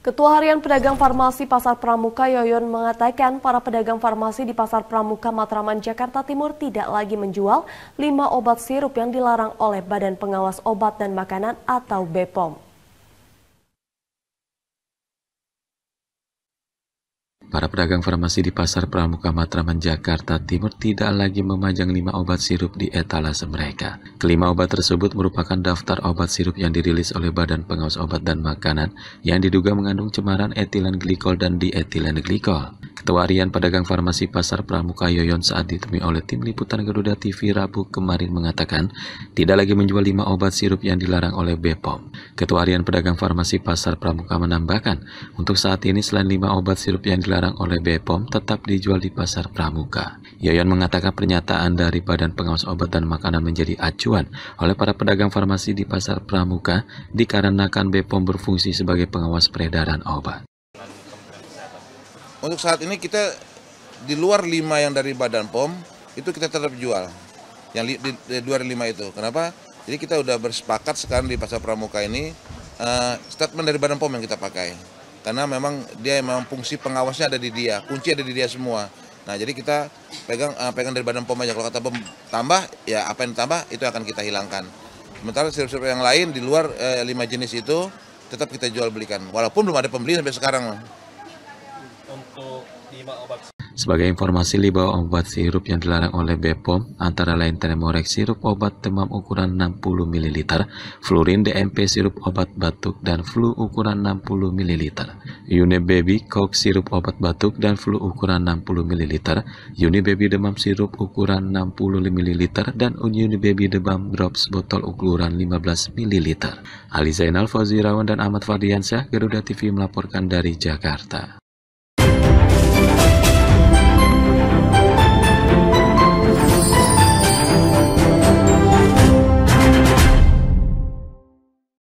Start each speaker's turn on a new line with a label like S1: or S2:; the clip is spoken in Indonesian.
S1: Ketua Harian Pedagang Farmasi Pasar Pramuka Yoyon mengatakan para pedagang farmasi di Pasar Pramuka Matraman Jakarta Timur tidak lagi menjual lima obat sirup yang dilarang oleh Badan Pengawas Obat dan Makanan atau BPOM.
S2: Para pedagang farmasi di Pasar Pramuka Matraman, Jakarta Timur tidak lagi memajang lima obat sirup di etalase mereka. Kelima obat tersebut merupakan daftar obat sirup yang dirilis oleh Badan Pengawas Obat dan Makanan yang diduga mengandung cemaran etilen glikol dan dietilen glikol. Tewarian pedagang farmasi Pasar Pramuka Yoyon saat ditemui oleh tim liputan Garuda TV Rabu kemarin mengatakan tidak lagi menjual lima obat sirup yang dilarang oleh BPOM. Ketua Pedagang Farmasi Pasar Pramuka menambahkan, untuk saat ini selain lima obat sirup yang dilarang oleh BPOM tetap dijual di Pasar Pramuka. Yoyon mengatakan pernyataan dari Badan Pengawas Obat dan Makanan menjadi acuan oleh para pedagang farmasi di Pasar Pramuka dikarenakan BPOM berfungsi sebagai pengawas peredaran
S3: obat. Untuk saat ini kita di luar lima yang dari Badan POM itu kita tetap jual yang di, di, di luar lima itu. Kenapa? Jadi kita udah bersepakat sekarang di pasar Pramuka ini uh, statement dari Badan POM yang kita pakai. Karena memang dia memang fungsi pengawasnya ada di dia, kunci ada di dia semua. Nah, jadi kita pegang uh, pegang dari Badan POM aja kalau kata POM tambah ya apa yang tambah itu akan kita hilangkan. Sementara sirup-sirup yang lain di luar uh, lima jenis itu tetap kita jual belikan walaupun belum ada pembeli sampai sekarang
S2: untuk lima obat sebagai informasi lima obat sirup yang dilarang oleh BPOM antara lain Telemorek sirup obat demam ukuran 60 ml, Fluorin DMP sirup obat batuk dan flu ukuran 60 ml, Unibaby Coke sirup obat batuk dan flu ukuran 60 ml, Unibaby demam sirup ukuran 60 ml dan Unibaby demam drops botol ukuran 15 ml. Ali Zainal Fauzi Rawan dan Ahmad Fadiansyah Garuda TV melaporkan dari Jakarta.